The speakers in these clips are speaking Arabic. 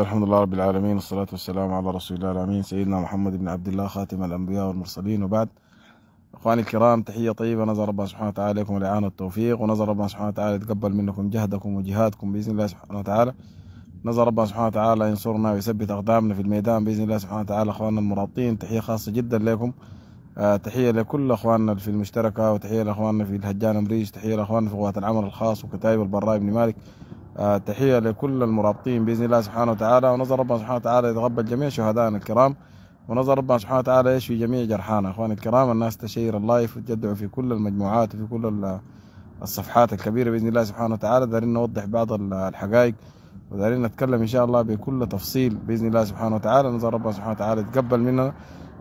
الحمد لله رب العالمين والصلاة والسلام على رسول الله الأمين سيدنا محمد بن عبد الله خاتم الأنبياء والمرسلين وبعد إخواني الكرام تحية طيبة نزل ربنا سبحانه وتعالى لكم الإعانة والتوفيق ونزل ربنا سبحانه وتعالى يتقبل منكم جهدكم وجهادكم بإذن الله سبحانه وتعالى نزل ربنا سبحانه وتعالى ينصرنا ويثبت أقدامنا في الميدان بإذن الله سبحانه وتعالى إخواننا المرابطين تحية خاصة جدا لكم آه، تحية لكل أخواننا في المشتركة وتحية لأخواننا في الهجان أمريج تحية لأخواننا في قوات العمل الخاص وكتائب البراء بن مالك آه، تحية لكل المرابطين بإذن الله سبحانه وتعالى ونظر ربنا سبحانه وتعالى يتقبل جميع شهدائنا الكرام ونظر ربنا سبحانه وتعالى يشفي جميع جرحانا اخواني الكرام الناس تشير اللايف وتجدعوا في كل المجموعات وفي كل الصفحات الكبيره باذن الله سبحانه وتعالى دارين نوضح بعض الحقائق ودارين نتكلم ان شاء الله بكل تفصيل باذن الله سبحانه وتعالى نظر ربنا سبحانه وتعالى يتقبل منا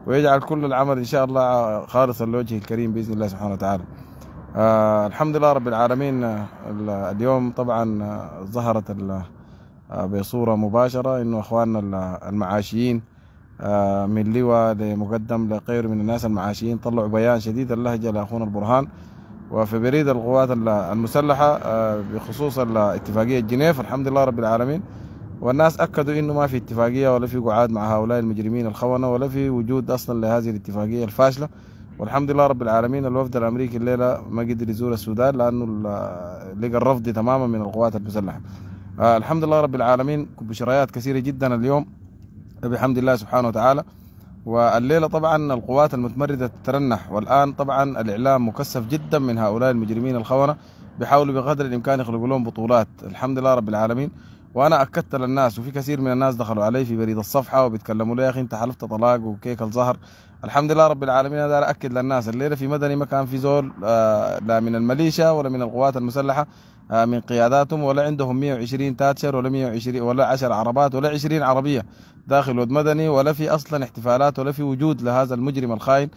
ويجعل كل العمل ان شاء الله خالصا لوجهه الكريم باذن الله سبحانه وتعالى آه الحمد لله رب العالمين آه، اليوم طبعا آه، ظهرت آه، بصورة مباشرة انه اخواننا المعاشيين من لواء لمقدم لغير من الناس المعاشيين طلعوا بيان شديد اللهجة لاخونا البرهان وفي بريد القوات المسلحة بخصوص اتفاقية جنيف الحمد لله رب العالمين والناس اكدوا انه ما في اتفاقية ولا في قعاد مع هؤلاء المجرمين الخونة ولا في وجود اصلا لهذه الاتفاقية الفاشلة والحمد لله رب العالمين الوفد الامريكي الليله ما قدر يزور السودان لانه لقى الرفض تماما من القوات المسلحه آه الحمد لله رب العالمين بشريات كثيره جدا اليوم بحمد الله سبحانه وتعالى والليله طبعا القوات المتمرده تترنح والان طبعا الاعلام مكثف جدا من هؤلاء المجرمين الخونه بيحاولوا بقدر الامكان يخلقوا لهم بطولات الحمد لله رب العالمين وانا اكدت للناس وفي كثير من الناس دخلوا علي في بريد الصفحه وبيتكلموا لي يا اخي انت حلفت طلاق وكيك الظهر الحمد لله رب العالمين هذا اكد للناس الليله في مدني ما كان في زول آه، لا من الميليشيا ولا من القوات المسلحه آه، من قياداتهم ولا عندهم 120 تاتشر ولا 120 ولا 10 عربات ولا 20 عربيه داخل ود مدني ولا في اصلا احتفالات ولا في وجود لهذا المجرم الخاين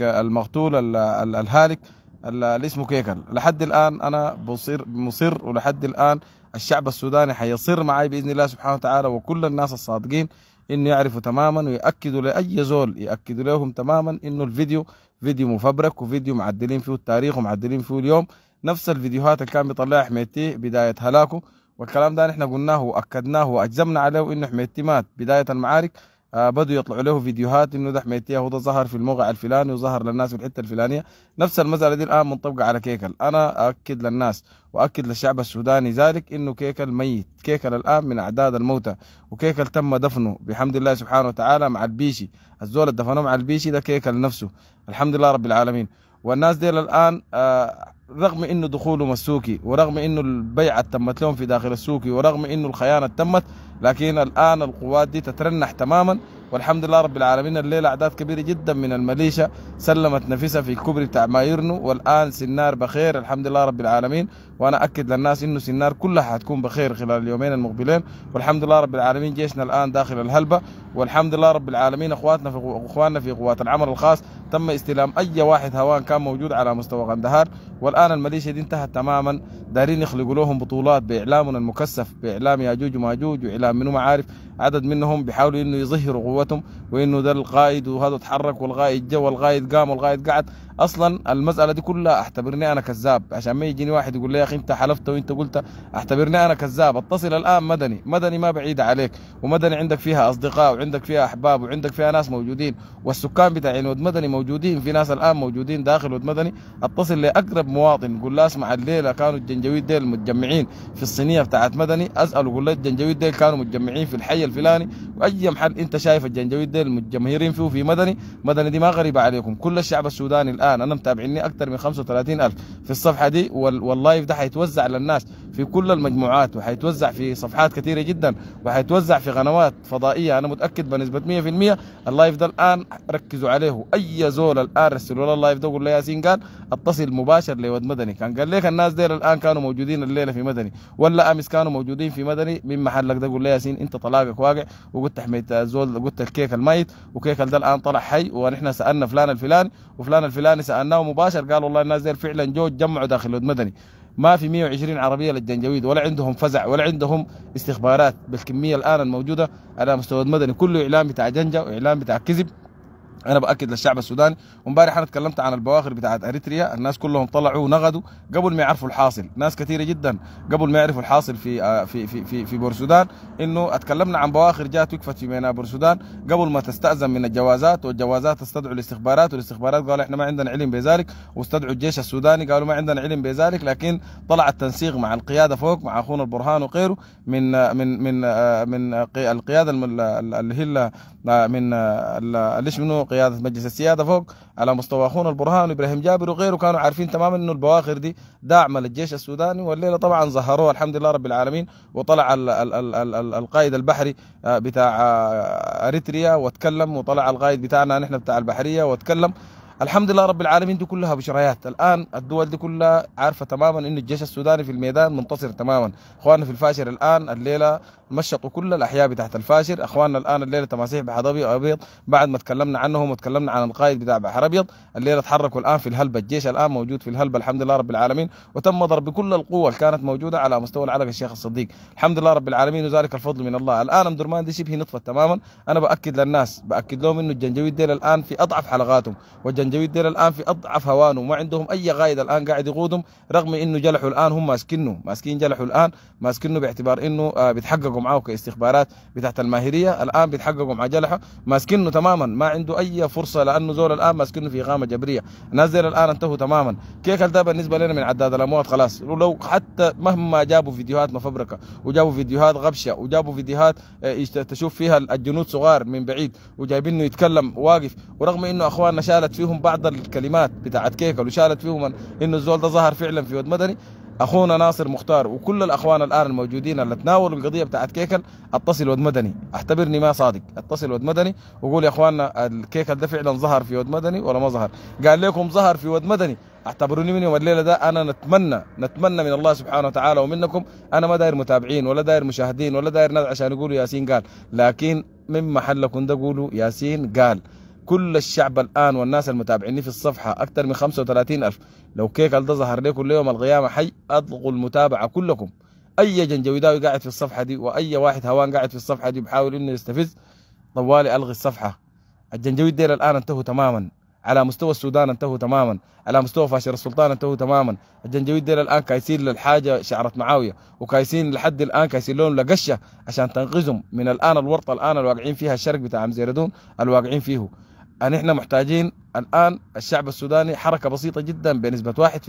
المقتول الهالك اللي اسمه كيكل لحد الان انا بصير مصر ولحد الان الشعب السوداني حيصر معي باذن الله سبحانه وتعالى وكل الناس الصادقين انه يعرفوا تماما ويأكدوا لاي زول يأكدوا لهم تماما انه الفيديو فيديو مفبرك وفيديو معدلين فيه التاريخ ومعدلين فيه اليوم نفس الفيديوهات اللي كان بيطلعها حميتي بدايه هلاكه والكلام ده نحن قلناه واكدناه واجزمنا عليه انه حميتي مات بدايه المعارك آه، بدوا يطلعوا له فيديوهات انه ده حميتيه ده ظهر في الموقع الفلاني وظهر للناس في الحته الفلانيه نفس المساله دي الان منطبقه على كيكل انا اكد للناس واكد للشعب السوداني ذلك انه كيكل ميت كيكل الان من اعداد الموتى وكيكل تم دفنه بحمد الله سبحانه وتعالى مع البيشي الزول اللي دفنوه مع البيشي ده كيكل نفسه الحمد لله رب العالمين والناس دي الان آه رغم انه دخوله مسوكي ورغم انه البيعة تمت لهم في داخل السوكي ورغم انه الخيانة تمت لكن الان القوات دي تترنح تماما والحمد لله رب العالمين الليلة أعداد كبيرة جدا من الميليشيا سلمت نفسها في الكوبري بتاع مايرنو والآن سنار بخير الحمد لله رب العالمين وأنا أكد للناس إنه سنار كلها حتكون بخير خلال اليومين المقبلين والحمد لله رب العالمين جيشنا الآن داخل الهلبة والحمد لله رب العالمين أخواتنا في أخواننا في قوات العمل الخاص تم استلام أي واحد هوان كان موجود على مستوى قندهار والآن الميليشيا دي انتهت تماما دارين يخلقوا لهم بطولات بإعلامنا المكثف بإعلام ياجوج وماجوج وإعلام منو ما عارف عدد منهم بيحاولوا إنه يظهروا ثروتهم وانه ده القائد وهذا تحرك والقائد جا والقائد قام والقائد قعد اصلا المساله دي كلها اعتبرني انا كذاب عشان ما يجيني واحد يقول لي يا اخي انت حلفت وانت قلت اعتبرني انا كذاب اتصل الان مدني مدني ما بعيد عليك ومدني عندك فيها اصدقاء وعندك فيها احباب وعندك فيها ناس موجودين والسكان بتاعين ود مدني موجودين في ناس الان موجودين داخل ود مدني اتصل لاقرب مواطن قول له اسمع الليله كانوا الجنجويد ديل متجمعين في الصينيه بتاعت مدني اساله قول له الجنجويد ديل كانوا متجمعين في الحي الفلاني واي محل انت شايف الجنجويد ديل متجمهرين فيه في مدني مدني دي ما غريبه عليكم كل الشعب السوداني الان انا متابعيني اكثر من 35 ألف في الصفحه دي واللايف ده حيتوزع للناس في كل المجموعات وحيتوزع في صفحات كثيره جدا وحيتوزع في قنوات فضائيه انا متاكد بنسبه 100% اللايف ده الان ركزوا عليه اي زول الان رسلوا له اللايف ده قول له ياسين قال اتصل مباشر لود مدني كان قال ليك الناس ديل الان كانوا موجودين الليله في مدني ولا امس كانوا موجودين في مدني من محلك ده قول له ياسين انت طلاقك واقع وقلت حميت الزول قلت الكيك الميت وكيك ده الان طلع حي ونحن سالنا فلان الفلاني وفلان الفلاني سالناه مباشر قال والله الناس دي فعلا جو تجمعوا داخل الود مدني ما في 120 عربيه للجنجويد ولا عندهم فزع ولا عندهم استخبارات بالكميه الان الموجوده على مستوى مدني كله اعلام بتاع جنجه واعلام بتاع كذب انا باكد للشعب السوداني وامبارح انا تكلمت عن البواخر بتاعت اريتريا الناس كلهم طلعوا ونغدوا قبل ما يعرفوا الحاصل ناس كثيره جدا قبل ما يعرفوا الحاصل في آه، في في في, في بورسودان انه اتكلمنا عن بواخر جات وقفت في ميناء بورسودان قبل ما تستاذن من الجوازات والجوازات استدعوا الاستخبارات والاستخبارات قالوا احنا ما عندنا علم بذلك واستدعوا الجيش السوداني قالوا ما عندنا علم بذلك لكن طلع التنسيق مع القياده فوق مع اخونا البرهان وغيره من آه، من من آه، من القياده اللي هي من ليش منه وقياده مجلس السياده فوق على مستوى اخونا البرهان وابراهيم جابر وغيره كانوا عارفين تماما انه البواخر دي داعمه للجيش السوداني والليله طبعا ظهروها الحمد لله رب العالمين وطلع ال ال ال ال ال القائد البحري آه، بتاع آه، اريتريا وتكلم وطلع القائد بتاعنا نحن بتاع البحريه وتكلم الحمد لله رب العالمين دي كلها بشريات الان الدول دي كلها عارفه تماما ان الجيش السوداني في الميدان منتصر تماما اخواننا في الفاشر الان الليله مشطوا كل الاحياء بتاعت الفاشر اخواننا الان الليله تماسيح بحر ابيض بعد ما تكلمنا عنهم وتكلمنا عن القائد بتاع بحر ابيض الليله تحركوا الان في الهلبه الجيش الان موجود في الهلبه الحمد لله رب العالمين وتم ضرب كل القوه اللي كانت موجوده على مستوى العلقه الشيخ الصديق الحمد لله رب العالمين وذلك الفضل من الله الان ام درمان دي شبه نطفت تماما انا باكد للناس باكد لهم انه الجنجويد ديل الان في اضعف حلقاتهم والجنجويد الجنجويد الان في اضعف هوانه ما عندهم اي غايد الان قاعد يقودهم رغم انه جلحوا الان هم ماسكينه ماسكين جلحوا الان ماسكينه باعتبار انه آه، بيتحققوا معاه كاستخبارات بتاعت الماهريه الان بيتحققوا مع جلحه ماسكينه تماما ما عنده اي فرصه لانه زول الان ماسكينه في غامه جبريه الناس الان انتهوا تماما كيف ده بالنسبه لنا من عداد الاموات خلاص لو حتى مهما جابوا فيديوهات مفبركه وجابوا فيديوهات غبشه وجابوا فيديوهات آه، تشوف فيها الجنود صغار من بعيد وجايبينه يتكلم واقف ورغم انه اخواننا شالت فيهم فيهم بعض الكلمات بتاعت كيكل وشالت فيهم انه الزول ده ظهر فعلا في ود مدني اخونا ناصر مختار وكل الاخوان الان الموجودين اللي تناولوا القضيه بتاعت كيكل اتصل ود مدني اعتبرني ما صادق اتصل ود مدني وقول يا اخواننا الكيكل ده فعلا ظهر في ود مدني ولا ما ظهر قال لكم ظهر في ود مدني اعتبروني من يوم الليله ده انا نتمنى نتمنى من الله سبحانه وتعالى ومنكم انا ما داير متابعين ولا داير مشاهدين ولا داير ناس عشان يقولوا ياسين قال لكن من محلكم ده قولوا ياسين قال كل الشعب الآن والناس المتابعين في الصفحة أكثر من 35 ألف لو كيكل ده ظهر لي كل يوم القيامة حي أطلقوا المتابعة كلكم أي جنجويداوي قاعد في الصفحة دي وأي واحد هوان قاعد في الصفحة دي بحاول إنه يستفز طوالي ألغي الصفحة الجنجويد ديل الآن انتهوا تماما على مستوى السودان انتهوا تماما على مستوى فاشر السلطان انتهوا تماما الجنجويد ديل الان كايسين للحاجه شعره معاويه وكايسين لحد الان كايسين لهم لقشه عشان تنقذهم من الان الورطه الان الواقعين فيها الشرق بتاع مزيردون الواقعين فيه ان احنا محتاجين الآن الشعب السوداني حركة بسيطة جدا بنسبة 1%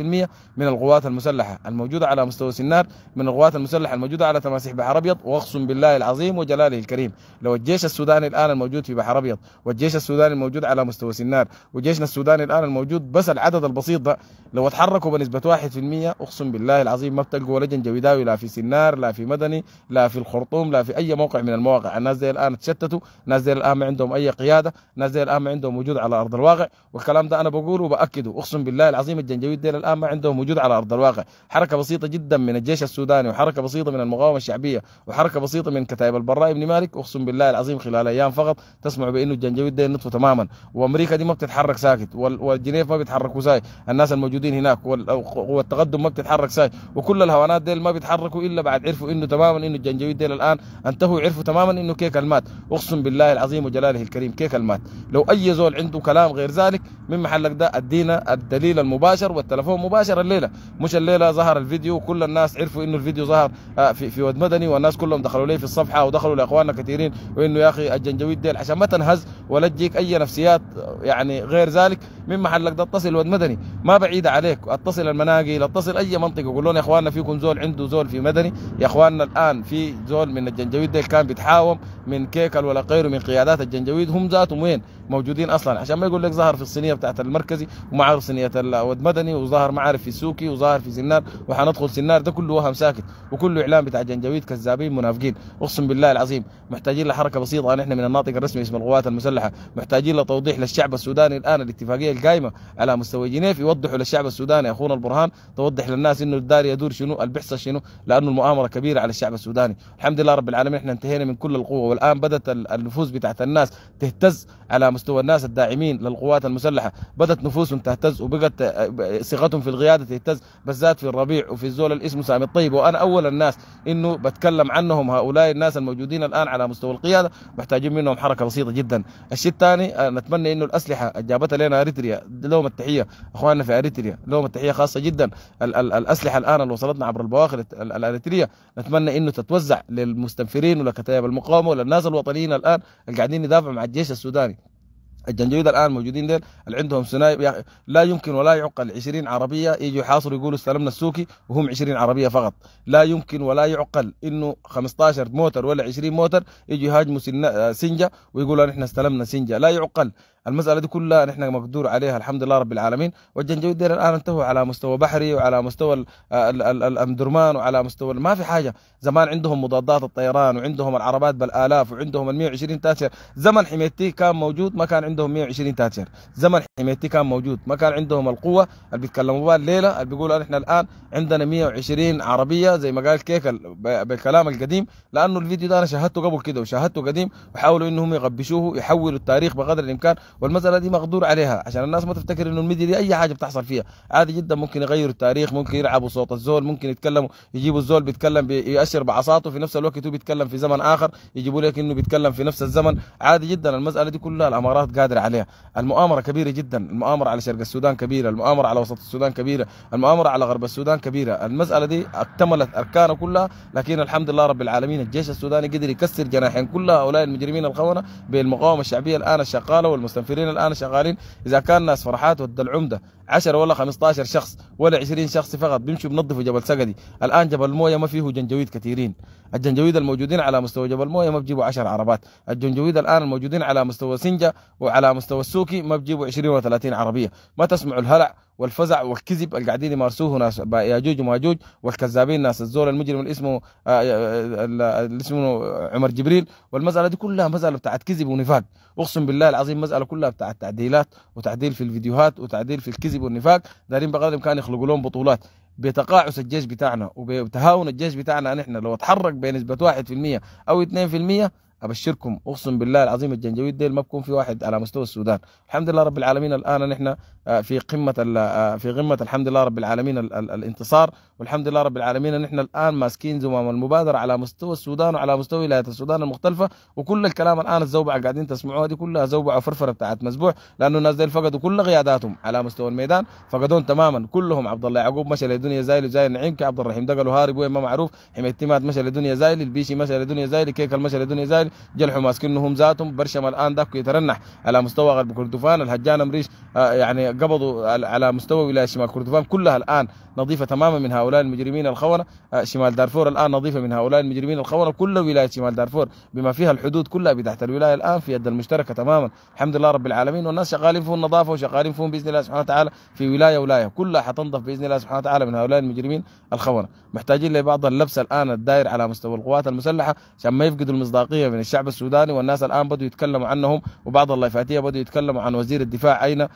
من القوات المسلحة الموجودة على مستوى سنار من القوات المسلحة الموجودة على تماسيح بحر أبيض وأقسم بالله العظيم وجلاله الكريم لو الجيش السوداني الآن الموجود في بحر أبيض والجيش السوداني الموجود على مستوى سنار وجيشنا السوداني الآن الموجود بس العدد البسيط ده لو اتحركوا بنسبة 1% أقسم بالله العظيم ما بتلقوا ولا جنجويداوي لا في سنار لا في مدني لا في الخرطوم لا في أي موقع من المواقع الناس زي الآن تشتتوا الناس زي الآن ما عندهم أي قيادة الناس زي الآن ما عندهم وجود على أرض الواقع والكلام ده انا بقوله وباكده اقسم بالله العظيم الجنجويد ديل الان ما عندهم وجود على ارض الواقع حركه بسيطه جدا من الجيش السوداني وحركه بسيطه من المقاومه الشعبيه وحركه بسيطه من كتائب البراء بن مالك اقسم بالله العظيم خلال ايام فقط تسمع بانه الجنجويد ديل نطفوا تماما وامريكا دي ما بتتحرك ساكت والجنيف ما بيتحركوا ساي الناس الموجودين هناك والتقدم ما بتتحرك ساي وكل الهوانات ديل ما بيتحركوا الا بعد عرفوا انه تماما انه الجنجويد ديل الان انتهوا عرفوا تماما انه كيك المات اقسم بالله العظيم وجلاله الكريم كيك المات لو اي زول عنده كلام غير ذلك من محلك ده ادينا الدليل المباشر والتلفون مباشر الليله مش الليله ظهر الفيديو وكل الناس عرفوا انه الفيديو ظهر آه، في في واد مدني والناس كلهم دخلوا لي في الصفحه ودخلوا لاخواننا كثيرين وانه يا اخي الجنجويد ديل عشان ما تنهز ولا تجيك اي نفسيات آه، يعني غير ذلك من محلك ده اتصل واد مدني ما بعيده عليك اتصل المناقي اتصل اي منطقه قول لهم يا اخواننا فيكم زول عنده زول في مدني يا اخواننا الان في زول من الجنجويد ديل كان بيتحاوم من كيكل ولا غيره من قيادات الجنجويد هم ذاتهم وين موجودين اصلا عشان ما يقول لك ظهر في الصينيه بتاعت المركزي وما عارف صينيه الود مدني وظهر ما عارف في سوكي وظهر في سنار وحندخل سنار ده كله وهم ساكت وكله اعلام بتاع جنجويد كذابين منافقين اقسم بالله العظيم محتاجين لحركه بسيطه نحن من الناطق الرسمي اسم القوات المسلحه محتاجين لتوضيح للشعب السوداني الان الاتفاقيه القائمه على مستوى جنيف يوضحوا للشعب السوداني اخونا البرهان توضح للناس انه الدار يدور شنو البحصه شنو لانه المؤامره كبيره على الشعب السوداني الحمد لله رب العالمين احنا انتهينا من كل القوه والان بدات النفوس بتاعت الناس تهتز على مستوى الناس الداعمين للقوات المسلحه بدت نفوسهم تهتز وبقت آه، ثقتهم في القياده تهتز بالذات في الربيع وفي الزول اللي اسمه سامي الطيب وانا اول الناس انه بتكلم عنهم هؤلاء الناس الموجودين الان على مستوى القياده محتاجين منهم حركه بسيطه جدا الشيء الثاني آه، نتمنى انه الاسلحه جابتها لنا اريتريا لهم التحيه اخواننا في اريتريا لهم التحيه خاصه جدا ال ال الاسلحه الان اللي وصلتنا عبر البواخر الاريتريه نتمنى انه تتوزع للمستنفرين ولكتائب المقاومه وللناس الوطنيين الان اللي قاعدين يدافعوا مع الجيش السوداني الجنجويد الان موجودين ديل اللي عندهم سنايب لا يمكن ولا يعقل 20 عربيه يجوا يحاصروا يقولوا استلمنا السوكي وهم 20 عربيه فقط لا يمكن ولا يعقل انه 15 موتر ولا 20 موتر يجوا يهاجموا سنجه ويقولوا نحن استلمنا سنجه لا يعقل المساله دي كلها نحن مقدور عليها الحمد لله رب العالمين والجنجويد دي الان انتهوا على مستوى بحري وعلى مستوى الامدرمان وعلى مستوى ما في حاجه زمان عندهم مضادات الطيران وعندهم العربات بالالاف وعندهم ال 120 تاتشر زمن حميتي كان موجود ما كان عندهم 120 تاتشر زمن حميتي كان موجود ما كان عندهم القوه اللي بيتكلموا بها الليله اللي بيقولوا نحن الان عندنا 120 عربيه زي ما قال كيك بالكلام القديم لانه الفيديو ده انا شاهدته قبل كده وشاهدته قديم وحاولوا انهم يغبشوه يحولوا التاريخ بقدر الامكان والمساله دي مقدور عليها عشان الناس ما تفتكر انه الميديا دي اي حاجه بتحصل فيها عادي جدا ممكن يغيروا التاريخ ممكن يلعبوا صوت الزول ممكن يتكلموا يجيبوا الزول بيتكلم بيأشر بعصاته في نفس الوقت هو بيتكلم في زمن اخر يجيبوا لك انه بيتكلم في نفس الزمن عادي جدا المساله دي كلها الامارات قادره عليها المؤامره كبيره جدا المؤامره على شرق السودان كبيره المؤامره على وسط السودان كبيره المؤامره على غرب السودان كبيره المساله دي اكتملت اركانها كلها لكن الحمد لله رب العالمين الجيش السوداني قدر يكسر جناحين كل هؤلاء المجرمين الخونه بالمقاومه الشعبيه الان الشغاله والمستقبل المستنفرين الان شغالين اذا كان ناس فرحات ود العمده 10 ولا 15 شخص ولا 20 شخص فقط بيمشوا بنظفوا جبل سقدي الان جبل مويه ما فيه جنجويد كثيرين الجنجويد الموجودين على مستوى جبل مويه ما بجيبوا 10 عربات الجنجويد الان الموجودين على مستوى سنجه وعلى مستوى السوكي ما بجيبوا 20 ولا 30 عربيه ما تسمعوا الهلع والفزع والكذب اللي قاعدين يمارسوه ناس ياجوج وماجوج والكذابين ناس الزول المجرم اللي اسمه آه، آه، آه، اللي اسمه عمر جبريل والمساله دي كلها مساله بتاعت كذب ونفاق اقسم بالله العظيم مساله كلها بتاعت تعديلات وتعديل في الفيديوهات وتعديل في الكذب والنفاق دارين بقدر الامكان يخلقوا لهم بطولات بتقاعس الجيش بتاعنا وبتهاون الجيش بتاعنا نحن لو اتحرك بنسبه 1% او 2% ابشركم اقسم بالله العظيم الجنجويد ديل ما بكون في واحد على مستوى السودان الحمد لله رب العالمين الان نحن آه، في قمه آه، في قمه الحمد لله رب العالمين الانتصار والحمد لله رب العالمين ان احنا الان ماسكين زمام المبادره على مستوى السودان وعلى مستوى ولايات السودان المختلفه وكل الكلام الان الزوبعه قاعدين تسمعوها دي كلها زوبعه فرفره بتاعت مسبوع لانه الناس دي فقدوا كل قياداتهم على مستوى الميدان فقدون تماما كلهم عبد الله يعقوب مشى لدنيا زايل وجاي نعيم عبد الرحيم دقل وهارب وين ما معروف حميد تيمات مشى لدنيا زايل البيشي مشى لدنيا زايل كيك مشى لدنيا زايل جلحوا ماسكينهم ذاتهم برشم الان داك يترنح على مستوى غرب كردفان الهجان مريش آه، يعني قبضوا على مستوى ولايه شمال كردفان كلها الان نظيفه تماما من هؤلاء المجرمين الخونه آه، شمال دارفور الان نظيفه من هؤلاء المجرمين الخونه كل ولايه شمال دارفور بما فيها الحدود كلها بتحت الولايه الان في يد المشتركه تماما الحمد لله رب العالمين والناس شغالين فيهم نظافه وشغالين فيهم باذن الله سبحانه وتعالى في ولايه ولايه كلها حتنضف باذن الله سبحانه وتعالى من هؤلاء المجرمين الخونه محتاجين لبعض اللبس الان الداير على مستوى القوات المسلحه عشان ما يفقدوا المصداقيه من الشعب السوداني والناس الان بدوا يتكلموا عنهم وبعض اللايفاتيه بدوا يتكلموا عن وزير الدفاع اين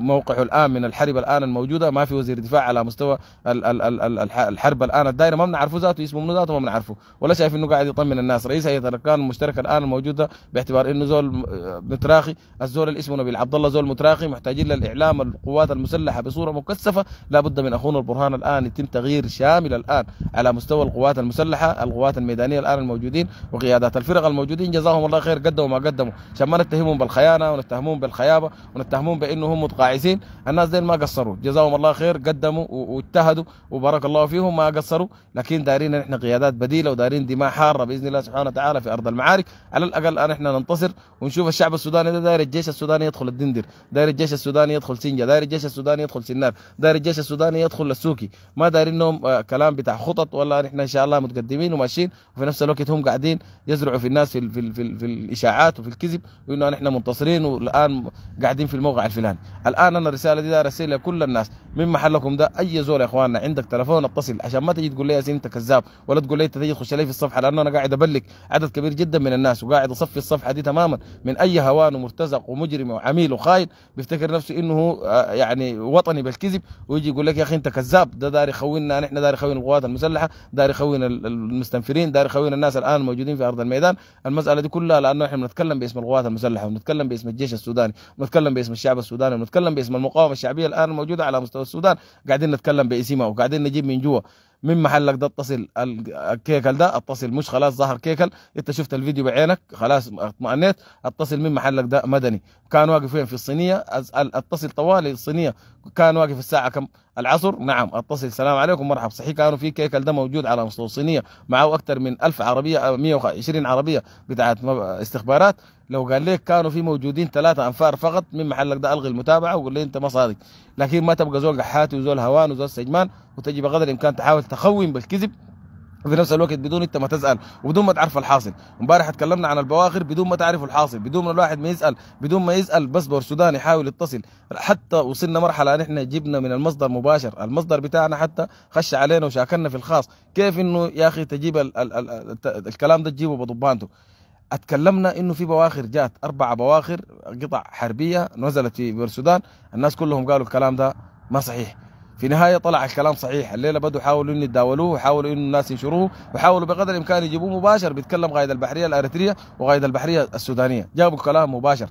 موقعه الان من الحرب الان الموجوده ما في وزير دفاع على مستوى الحرب الان الدائره ما بنعرفه ذاته اسمه منو ذاته ما بنعرفه ولا شايف انه قاعد يطمن الناس رئيس هيئه الاركان المشتركه الان الموجوده باعتبار انه زول آه، متراخي الزول اللي اسمه نبيل عبد الله زول متراخي محتاجين للاعلام القوات المسلحه بصوره مكثفه لابد من اخونا البرهان الان يتم تغيير شامل الان على مستوى القوات المسلحه القوات الميدانيه الان الموجودين وقيادات الفرق الموجودين جزاهم الله خير قدموا ما قدموا عشان ما نتهمهم بالخيانه ونتهمهم بالخيابه ونتهمهم بانهم قاعسين الناس دين ما قصروا جزاهم الله خير قدموا واجتهدوا وبارك الله فيهم ما قصروا لكن دارين نحن قيادات بديله ودارين دماء حاره باذن الله سبحانه وتعالى في ارض المعارك على الاقل احنا ننتصر ونشوف الشعب السوداني ده داير الجيش السوداني يدخل الدندر داير الجيش السوداني يدخل سنجا داير الجيش السوداني يدخل سنار داير الجيش السوداني يدخل السوكي ما دارين لهم آه، كلام بتاع خطط ولا نحن ان شاء الله متقدمين وماشيين وفي نفس الوقت هم قاعدين يزرعوا في الناس في, في, في, في الاشاعات وفي الكذب وانه احنا منتصرين والان قاعدين في الموقع الفلاني الان انا الرساله دي داير ارسلها لكل الناس من محلكم ده اي زول يا اخواننا عندك تلفون اتصل عشان ما تجي تقول لي يا انت كذاب ولا تقول لي انت تجي تخش لي في الصفحه لانه انا قاعد ابلك عدد كبير جدا من الناس وقاعد اصفي الصفحه دي تماما من اي هوان ومرتزق ومجرم وعميل وخاين بيفتكر نفسه انه آه، يعني وطني بالكذب ويجي يقول لك يا اخي انت كذاب ده دار يخوننا نحن دار يخون القوات المسلحه دار يخون المستنفرين دار يخون الناس الان الموجودين في ارض الميدان المساله دي كلها لانه احنا بنتكلم باسم القوات المسلحه ونتكلم باسم الجيش السوداني ونتكلم باسم الشعب السوداني ونتكلم نتكلم باسم المقاومه الشعبيه الان الموجوده على مستوى السودان قاعدين نتكلم باسمها وقاعدين نجيب من جوا من محلك ده اتصل الكيكل ده اتصل مش خلاص ظهر كيكل انت شفت الفيديو بعينك خلاص اطمئنيت اتصل من محلك ده مدني كان واقف وين في الصينيه اسال اتصل طوالي الصينيه كان واقف الساعه كم العصر نعم اتصل السلام عليكم مرحبا صحيح كانوا في كيكل ده موجود على مستوى الصينيه معه اكثر من 1000 عربيه 120 عربيه بتاعت استخبارات لو قال لك كانوا في موجودين ثلاثه انفار فقط من محلك ده الغي المتابعه وقول لي انت ما صادق لكن ما تبقى زول قحاتي وزول هوان وزول سجمان وتجي بقدر الامكان تحاول تخون بالكذب وفي نفس الوقت بدون انت ما تسال وبدون ما تعرف الحاصل امبارح تكلمنا عن البواخر بدون ما تعرف الحاصل بدون ما الواحد ما يسال بدون ما يسال بصبر سوداني يحاول يتصل حتى وصلنا مرحله نحن جبنا من المصدر مباشر المصدر بتاعنا حتى خش علينا وشاكلنا في الخاص كيف انه يا اخي تجيب ال ال ال ال الكلام ده تجيبه بضبانته اتكلمنا انه في بواخر جات اربع بواخر قطع حربيه نزلت في السودان الناس كلهم قالوا الكلام ده ما صحيح في نهايه طلع الكلام صحيح الليله بدوا يحاولوا انه يتداولوه وحاولوا انه الناس ينشروه وحاولوا بقدر الامكان يجيبوه مباشر بيتكلم قائد البحريه الاريتريه وقائد البحريه السودانيه جابوا كلام مباشر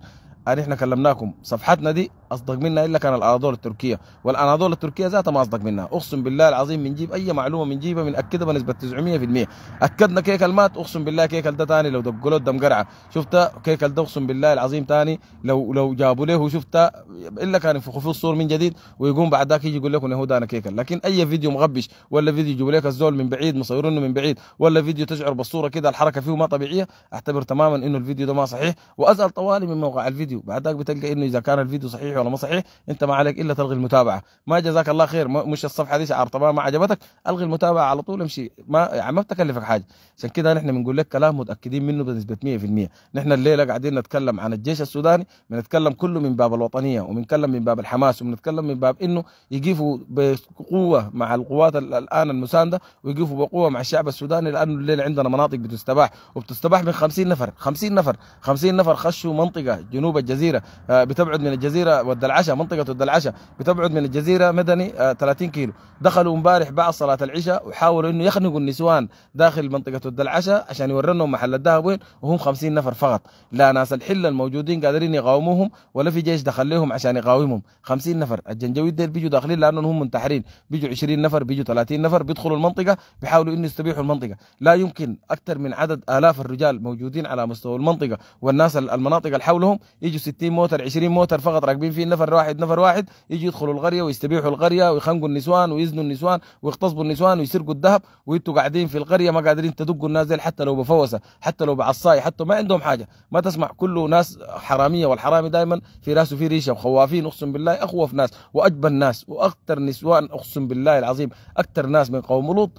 احنا كلمناكم صفحتنا دي اصدق منا الا كان الاناضول التركيه والاناضول التركيه ذاتها ما اصدق منها اقسم بالله العظيم جيب اي معلومه من اكدها بنسبه 900% اكدنا كيكل مات اقسم بالله كيكل ده ثاني لو دقوا له الدم قرعه شفت كيكل ده اقسم بالله العظيم ثاني لو لو جابوا له وشفت الا كان ينفخوا فيه الصور من جديد ويقوم بعد ذاك يجي يقول لكم انه هو ده انا كيكل لكن اي فيديو مغبش ولا فيديو يجيبوا لك الزول من بعيد مصورينه من بعيد ولا فيديو تشعر بالصوره كده الحركه فيه ما طبيعيه اعتبر تماما انه الفيديو ده ما صحيح واسال طوالي من موقع الفيديو بعد ذاك بتلقى انه اذا كان الفيديو صحيح ولا ما صحيح انت ما عليك الا تلغي المتابعه ما جزاك الله خير مش الصفحه دي شعار طبعا ما عجبتك الغي المتابعه على طول امشي ما يعني ما بتكلفك حاجه عشان كده نحن بنقول لك كلام متاكدين منه بنسبه 100% نحن الليله قاعدين نتكلم عن الجيش السوداني بنتكلم كله من باب الوطنيه وبنتكلم من باب الحماس وبنتكلم من باب انه يقفوا بقوه مع القوات الان المسانده ويقفوا بقوه مع الشعب السوداني لانه الليله عندنا مناطق بتستباح وبتستباح من 50 نفر 50 نفر 50 نفر خشوا منطقه جنوب الجزيره آه، بتبعد من الجزيره والدلعشة منطقة الدلعشة بتبعد من الجزيرة مدني 30 آه، كيلو دخلوا امبارح بعد صلاة العشاء وحاولوا انه يخنقوا النسوان داخل منطقة الدلعشة عشان يورنهم محل الذهب وين وهم 50 نفر فقط لا ناس الحلة الموجودين قادرين يقاوموهم ولا في جيش دخل لهم عشان يقاومهم 50 نفر الجنجويد ديل بيجوا داخلين لانهم هم منتحرين بيجوا 20 نفر بيجوا 30 نفر بيدخلوا المنطقة بيحاولوا انه يستبيحوا المنطقة لا يمكن اكثر من عدد الاف الرجال موجودين على مستوى المنطقة والناس المناطق اللي حولهم يجوا 60 موتر 20 موتر فقط راكبين في نفر واحد نفر واحد يجي يدخلوا القريه ويستبيحوا القريه ويخنقوا النسوان ويزنوا النسوان ويغتصبوا النسوان ويسرقوا الذهب وانتوا قاعدين في القريه ما قادرين تدقوا الناس حتى لو بفوسه حتى لو بعصاي حتى ما عندهم حاجه ما تسمع كله ناس حراميه والحرامي دائما في راسه في ريشه وخوافين اقسم بالله اخوف ناس واجبن ناس واكثر نسوان اقسم بالله العظيم اكثر ناس من قوم لوط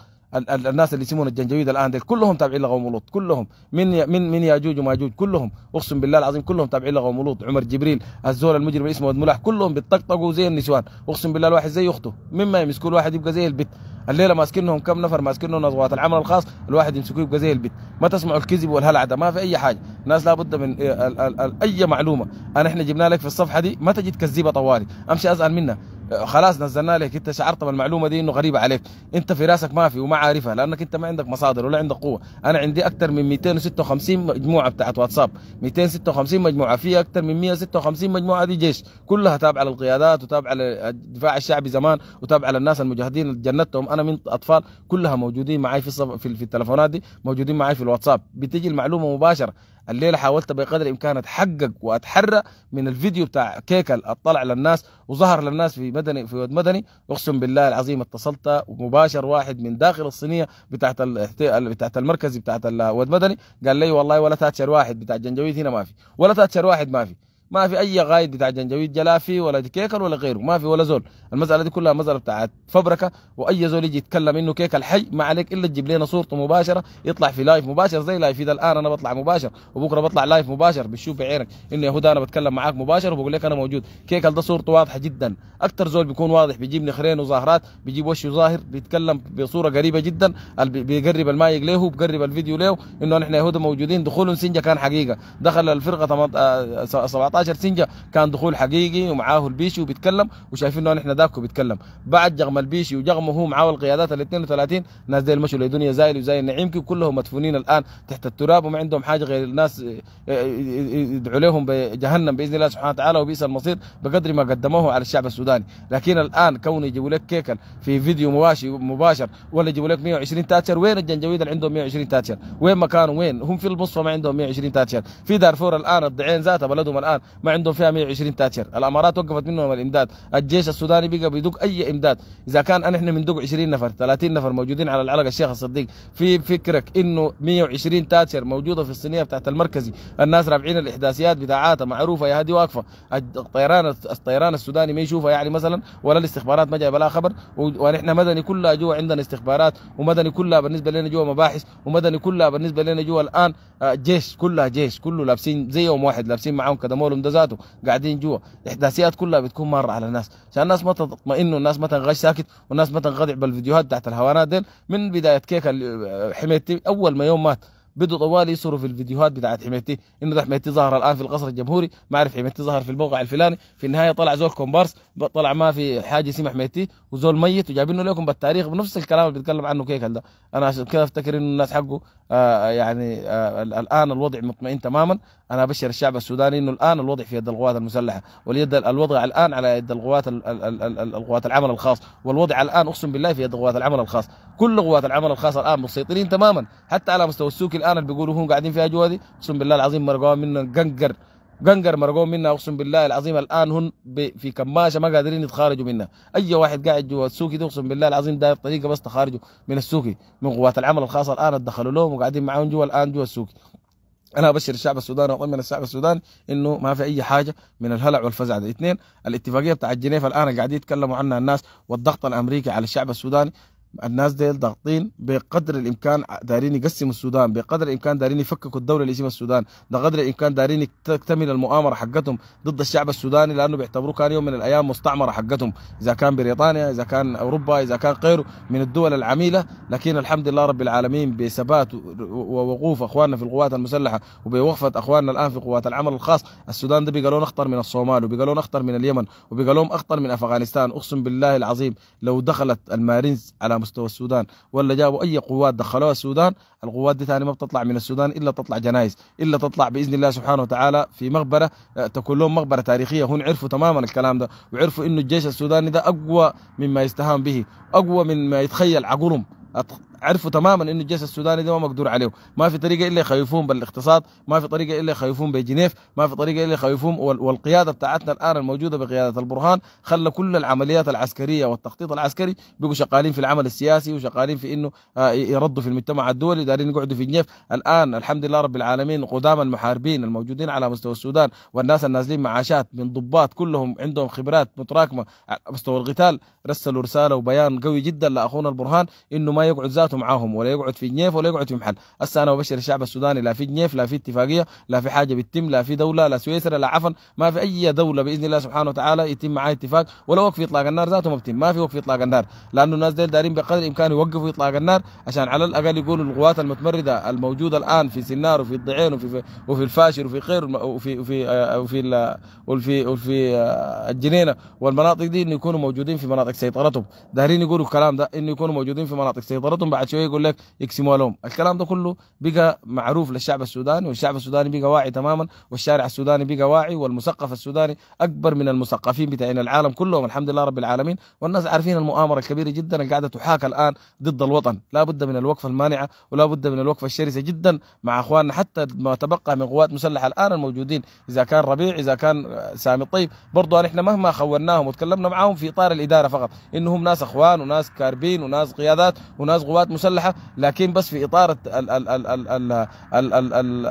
الناس اللي يسمون الجنجويد الان دي كلهم تابعين لقوم لوط كلهم من من من ياجوج وماجوج كلهم اقسم بالله العظيم كلهم تابعين لقوم لوط عمر جبريل الزول المجرم اسمه ملاح كلهم بيطقطقوا زي النسوان اقسم بالله الواحد زي اخته مما يمسكوا الواحد يبقى زي البت الليله ماسكينهم كم نفر ماسكينهم نظوات العمل الخاص الواحد يمسكوه يبقى زي البت ما تسمعوا الكذب والهلع ده ما في اي حاجه الناس لابد من اي معلومه انا احنا جبنا لك في الصفحه دي ما تجي تكذبها طوالي امشي ازعل منها خلاص نزلنا لك انت شعرت بالمعلومه دي انه غريبه عليك انت في راسك ما في وما عارفها لانك انت ما عندك مصادر ولا عندك قوه انا عندي اكثر من 256 مجموعه بتاعت واتساب 256 مجموعه في اكثر من 156 مجموعه دي جيش كلها تابعه للقيادات وتابعه للدفاع الشعبي زمان وتابعه للناس المجاهدين اللي انا من اطفال كلها موجودين معي في في التلفونات دي موجودين معي في الواتساب بتجي المعلومه مباشره الليله حاولت بقدر الامكان اتحقق واتحرى من الفيديو بتاع كيكل اطلع للناس وظهر للناس في مدني في ود مدني اقسم بالله العظيم اتصلت ومباشر واحد من داخل الصينيه بتاعت ال... بتاعت المركزي بتاعت ود مدني قال لي والله ولا تاتشر واحد بتاع جنجويد هنا ما في ولا تاتشر واحد ما في ما في اي غايد بتاع جنجويد جلافي ولا كيكل ولا غيره ما في ولا زول المساله دي كلها مساله بتاعت فبركه واي زول يجي يتكلم انه كيك الحي ما عليك الا تجيب لنا صورته مباشره يطلع في لايف مباشر زي لايف اذا الان انا بطلع مباشر وبكره بطلع لايف مباشر بتشوف بعينك انه هدى انا بتكلم معاك مباشر وبقول لك انا موجود كيكل ده صورته واضحه جدا اكثر زول بيكون واضح بيجيب نخرين وظاهرات بيجيب وشه ظاهر بيتكلم بصوره قريبه جدا بيقرب المايك له بيقرب الفيديو له انه نحن يهود موجودين دخولهم سنجه كان حقيقه دخل الفرقه 17 آه، 10 سنجه كان دخول حقيقي ومعاه البيشي وبيتكلم وشايفين انه نحن ذاك وبيتكلم بعد جغم البيشي وجغمه هو معاه القيادات ال 32 ناس ديل مشوا لدنيا زايل وزي النعيمكي كلهم مدفونين الان تحت التراب وما عندهم حاجه غير الناس آه، آه، يدعوا لهم بجهنم باذن الله سبحانه وتعالى وبئس المصير بقدر ما قدموه على الشعب السوداني لكن الان كونه يجيبوا لك كيكل في فيديو مباشر مباشر ولا يجيبوا لك 120 تاتشر وين الجنجويد اللي عندهم 120 تاتشر وين مكانهم وين هم في المصفى ما عندهم 120 تاتشر في دارفور الان الضعين ذاتها بلدهم الان ما عندهم فيها 120 تاتشر الامارات وقفت منهم الامداد الجيش السوداني بقى بيدق اي امداد اذا كان انا احنا بندق 20 نفر 30 نفر موجودين على العلقه الشيخ الصديق في فكرك انه 120 تاتشر موجوده في الصينيه بتاعت المركزي الناس رافعين الاحداثيات بتاعاتها معروفه يا هذه واقفه الطيران الطيران السوداني ما يشوفها يعني مثلا ولا الاستخبارات ما جايبه لها خبر ونحن مدني كلها جوا عندنا استخبارات ومدني كلها بالنسبه لنا جوا مباحث ومدني كلها بالنسبه لنا جوا الان آه، جيش كلها جيش كله لابسين زي يوم واحد لابسين معاهم كدمولهم ده ذاته قاعدين جوا الاحداثيات كلها بتكون ماره على الناس عشان الناس ما تطمئنوا الناس ما تنغش ساكت والناس ما تنغضع بالفيديوهات بتاعت الهوانات ديل من بدايه كيك حميتي اول ما يوم مات بدوا طوال يصروا في الفيديوهات بتاعت حميتي انه ده حميتي ظهر الان في القصر الجمهوري ما اعرف حميتي ظهر في الموقع الفلاني في النهايه طلع زول كومبارس طلع ما في حاجه اسمها حميتي وزول ميت وجايبين لكم بالتاريخ بنفس الكلام اللي بيتكلم عنه كيكل ده انا عشان كده افتكر انه الناس حقه آه, آه، يعني آه الان الوضع مطمئن تماما انا ابشر الشعب السوداني انه الان الوضع في يد القوات المسلحه واليد الوضع الان على يد القوات القوات العمل الخاص والوضع الان اقسم بالله في يد قوات العمل الخاص كل قوات العمل الخاص الان مسيطرين تماما حتى على مستوى السوق الان اللي بيقولوا هم قاعدين في دي اقسم بالله العظيم مرقوا منا قنقر قنقر مرقوا منا اقسم بالله العظيم الان هم في كماشه ما قادرين يتخارجوا منها اي واحد قاعد جوا السوق ده اقسم بالله العظيم داير طريقه بس تخارجوا من السوق من قوات العمل الخاصه الان دخلوا لهم وقاعدين معاهم جوا الان جوا السوق انا ابشر الشعب السوداني واطمن الشعب السوداني انه ما في اي حاجه من الهلع والفزع ده اثنين الاتفاقيه بتاع جنيف الان قاعدين يتكلموا عنها الناس والضغط الامريكي على الشعب السوداني الناس ديل ضاغطين بقدر الامكان دارين يقسموا السودان بقدر الامكان دارين يفككوا الدوله اللي اسمها السودان بقدر الامكان دارين تكتمل المؤامره حقتهم ضد الشعب السوداني لانه بيعتبروه كان يوم من الايام مستعمره حقتهم اذا كان بريطانيا اذا كان اوروبا اذا كان غيره من الدول العميله لكن الحمد لله رب العالمين بثبات ووقوف اخواننا في القوات المسلحه وبوقفه اخواننا الان في قوات العمل الخاص السودان ده بيقالون اخطر من الصومال وبيقالون اخطر من اليمن وبيقالون اخطر من افغانستان اقسم بالله العظيم لو دخلت المارينز على مستوى السودان ولا جابوا اي قوات دخلوها السودان القوات دي ثاني ما بتطلع من السودان الا تطلع جنايز الا تطلع باذن الله سبحانه وتعالى في مغبره آه، تكون لهم مغبره تاريخيه هون عرفوا تماما الكلام ده وعرفوا انه الجيش السوداني ده اقوى مما يستهان به اقوى مما يتخيل عقولهم عرفوا تماما انه الجيش السوداني ده ما مقدور عليه ما في طريقه الا يخيفون بالاقتصاد ما في طريقه الا يخيفون بجنيف ما في طريقه الا يخيفون والقياده بتاعتنا الان الموجوده بقياده البرهان خلى كل العمليات العسكريه والتخطيط العسكري بقوا شغالين في العمل السياسي وشغالين في انه آه، يردوا في المجتمع الدولي دارين يقعدوا في جنيف الان الحمد لله رب العالمين قدام المحاربين الموجودين على مستوى السودان والناس النازلين معاشات من ضباط كلهم عندهم خبرات متراكمه على آه، مستوى القتال رسلوا رساله وبيان قوي جدا لاخونا البرهان انه ما يقعد ذاته حياته معاهم ولا يقعد في جنيف ولا يقعد في محل هسه انا وبشر الشعب السوداني لا في جنيف لا في اتفاقيه لا في حاجه بتتم لا في دوله لا سويسرا لا عفن ما في اي دوله باذن الله سبحانه وتعالى يتم معاه اتفاق ولا وقف اطلاق النار ذاته ما بتم ما في وقف اطلاق النار لانه الناس ديل دارين بقدر الامكان يوقفوا اطلاق النار عشان على الاقل يقولوا القوات المتمرده الموجوده الان في سنار وفي الضعين وفي وفي الفاشر وفي خير وفي وفي آه، وفي وفي, وفي آه، الجنينه والمناطق دي انه يكونوا موجودين في مناطق سيطرتهم دارين يقولوا الكلام ده انه يكونوا موجودين في مناطق سيطرتهم بعد بعد شويه يقول لك يقسموها لهم الكلام ده كله بقى معروف للشعب السوداني والشعب السوداني بقى واعي تماما والشارع السوداني بقى واعي والمثقف السوداني اكبر من المثقفين بتاعين العالم كلهم الحمد لله رب العالمين والناس عارفين المؤامره الكبيره جدا اللي قاعده تحاك الان ضد الوطن لا بد من الوقفه المانعه ولا بد من الوقفه الشرسه جدا مع اخواننا حتى ما تبقى من قوات مسلحه الان الموجودين اذا كان ربيع اذا كان سامي الطيب برضه نحن مهما خولناهم وتكلمنا معاهم في اطار الاداره فقط انهم ناس اخوان وناس كاربين وناس قيادات وناس قوات قوات مسلحه لكن بس في اطار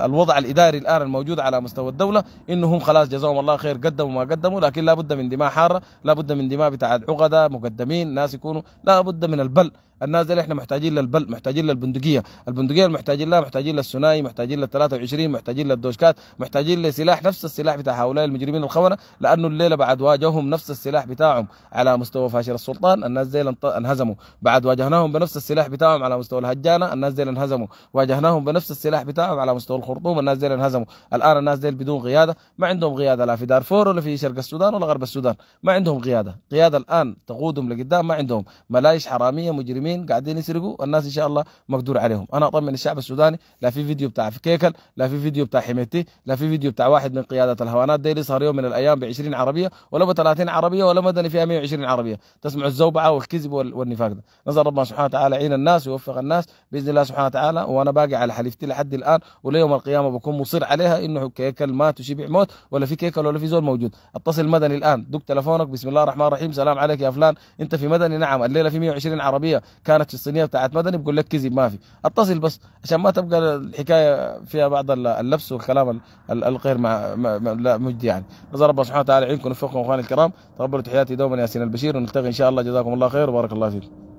الوضع الاداري الان الموجود على مستوى الدوله انهم خلاص جزاهم الله خير قدموا ما قدموا لكن لا بد من دماء حاره لا بد من دماء بتاعت عقده مقدمين ناس يكونوا لا بد من البل الناس دي احنا محتاجين للبل محتاجين للبندقيه البندقيه المحتاجين لها محتاجين للثنائي محتاجين لل 23 محتاجين للدوشكات محتاجين لسلاح نفس السلاح بتاع هؤلاء المجرمين الخونه لانه الليله بعد واجههم نفس السلاح بتاعهم على مستوى فاشر السلطان الناس دي انهزموا بعد واجهناهم بنفس السلاح بتاعهم على مستوى الهجانه الناس دي انهزموا واجهناهم بنفس السلاح بتاعهم على مستوى الخرطوم الناس دي انهزموا الان الناس دي بدون قياده ما عندهم قياده لا في دارفور ولا في شرق السودان ولا غرب السودان ما عندهم قياده قياده الان تقودهم لقدام ما عندهم ملايش حراميه مجرمين متابعين قاعدين يسرقوا والناس ان شاء الله مقدور عليهم انا اطمن الشعب السوداني لا في فيديو بتاع فكيكل لا في فيديو بتاع حميتي لا في فيديو بتاع واحد من قياده الهوانات ديلي صار يوم من الايام ب 20 عربيه ولا ب 30 عربيه ولا مدني فيها 120 عربيه تسمع الزوبعه والكذب والنفاق ده نسال ربنا سبحانه وتعالى يعين الناس ويوفق الناس باذن الله سبحانه وتعالى وانا باقي على حليفتي لحد الان وليوم القيامه بكون مصر عليها انه كيكل مات وشبع موت ولا في كيكل ولا في زول موجود اتصل مدني الان دق تلفونك بسم الله الرحمن الرحيم سلام عليك يا فلان انت في مدني نعم الليله في 120 عربيه كانت في الصينيه بتاعت مدني بقول لك كذب ما في اتصل بس عشان ما تبقى الحكايه فيها بعض اللبس والكلام الغير مع لا مجدي يعني نزل ربنا سبحانه وتعالى يعينكم ويوفقكم اخواني الكرام تقبلوا تحياتي دوما ياسين البشير ونلتقي ان شاء الله جزاكم الله خير وبارك الله فيكم